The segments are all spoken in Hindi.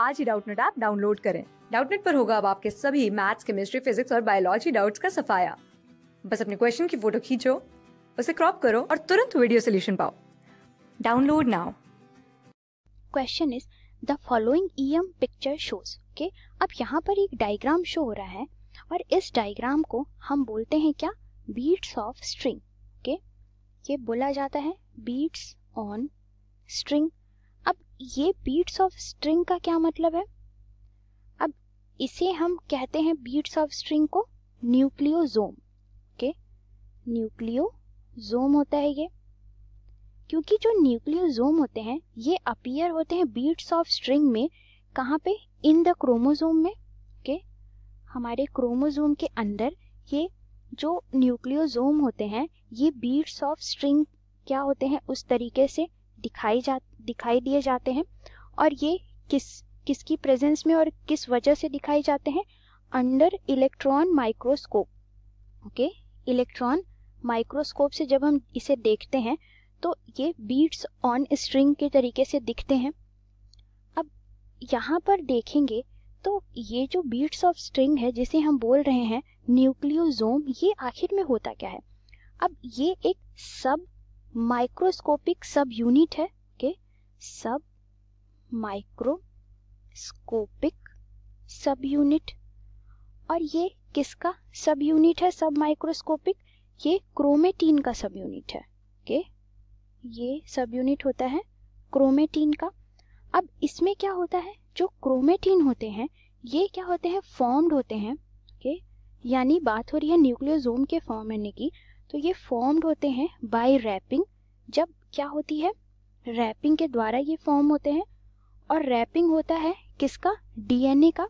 आज ही डाउटनेट ऐप डाउनलोड करें डाउटनेट पर होगा अब आपके सभी मैथ्स केमिस्ट्री फिजिक्स और बायोलॉजी डाउट्स का सफाया बस अपने क्वेश्चन की फोटो खींचो उसे क्रॉप करो और तुरंत वीडियो सोल्यूशन पाओ download now question is the following EM picture shows के अब यहाँ पर एक डायग्राम शो हो रहा है और इस डायग्राम को हम बोलते हैं क्या बीट्स ऑफ स्ट्रिंग के ये बोला जाता है बीट्स ऑन स्ट्रिंग ये बीट्स ऑफ स्ट्रिंग का क्या मतलब है अब इसे हम कहते हैं बीट्स ऑफ स्ट्रिंग को न्यूक्लियोजोम ओके न्यूक्लियोजोम होता है ये क्योंकि जो न्यूक्लियोजोम होते हैं ये अपीयर होते हैं बीट्स ऑफ स्ट्रिंग में कहाँ पे इन द क्रोमोजोम में ओके okay? हमारे क्रोमोजोम के अंदर ये जो न्यूक्लियोजोम होते हैं ये बीट्स ऑफ स्ट्रिंग क्या होते हैं उस तरीके से दिखाई जा दिखाई दिए जाते हैं और ये किस किसकी प्रेजेंस में और किस वजह से दिखाई जाते हैं under electron microscope okay electron microscope से जब हम इसे देखते हैं तो ये बीट्स ऑन स्ट्रिंग के तरीके से दिखते हैं अब यहाँ पर देखेंगे तो ये जो बीट्स ऑफ स्ट्रिंग है जिसे हम बोल रहे हैं न्यूक्लियोजोम ये आखिर में होता क्या है अब ये एक सब माइक्रोस्कोपिक सब यूनिट है सब माइक्रोस्कोपिक सब यूनिट और ये किसका सब यूनिट है सब माइक्रोस्कोपिक ये क्रोमेटीन का सब यूनिट है ओके ये सब यूनिट होता है क्रोमेटीन का अब इसमें क्या होता है जो क्रोमेटीन होते हैं ये क्या होते हैं फॉर्म्ड होते हैं ओके यानी बात हो रही है न्यूक्लियोजोम के फॉर्म होने की तो ये फॉर्म्ड होते हैं बाय रैपिंग जब क्या होती है रैपिंग के द्वारा ये फॉर्म होते हैं और रैपिंग होता है किसका डीएनए का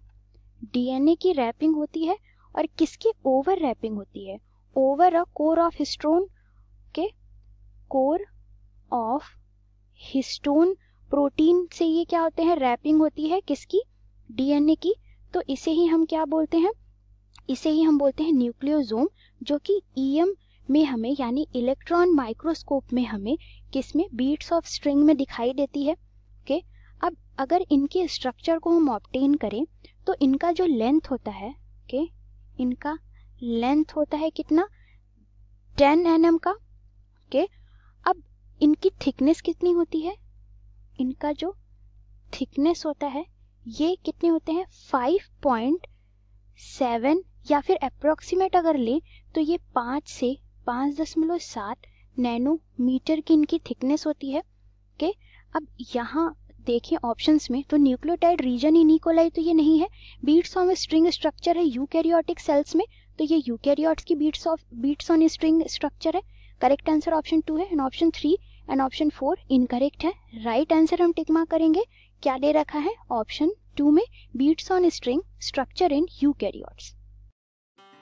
डीएनए की रैपिंग होती है और किसकी ओवर रैपिंग होती है over a core of histone के कोर ऑफ हिस्टोन प्रोटीन से ये क्या होते हैं रैपिंग होती है किसकी डीएनए की तो इसे ही हम क्या बोलते हैं इसे ही हम बोलते हैं न्यूक्लियोजोम जो कि ईएम e में हमें यानी इलेक्ट्रॉन माइक्रोस्कोप में हमें किसमें बीट्स ऑफ स्ट्रिंग में दिखाई देती है ओके okay? अब अगर इनके स्ट्रक्चर को हम ऑप्टेन करें तो इनका जो लेंथ होता है ओके okay? इनका लेंथ होता है कितना टेन एन का ओके okay? अब इनकी थिकनेस कितनी होती है इनका जो थिकनेस होता है ये कितने होते हैं फाइव पॉइंट सेवन या फिर अप्रोक्सीमेट अगर लें तो ये पाँच से पाँच दशमलव सात नैनोमीटर की इनकी थिकनेस होती है ओके अब यहाँ देखें ऑप्शंस में तो न्यूक्लियोटाइड रीजन ही निकोलाई तो ये नहीं है बीट्स ऑन स्ट्रिंग स्ट्रक्चर है यूकैरियोटिक सेल्स में तो ये यूकैरियोट्स की beads of beads on string structure है करेक्ट आंसर ऑप्शन टू है and option three and option four incorrect है राइट right आंसर हम टिकमा करेंगे क्या दे रखा है ऑप्शन टू में beads on string structure in eukaryotes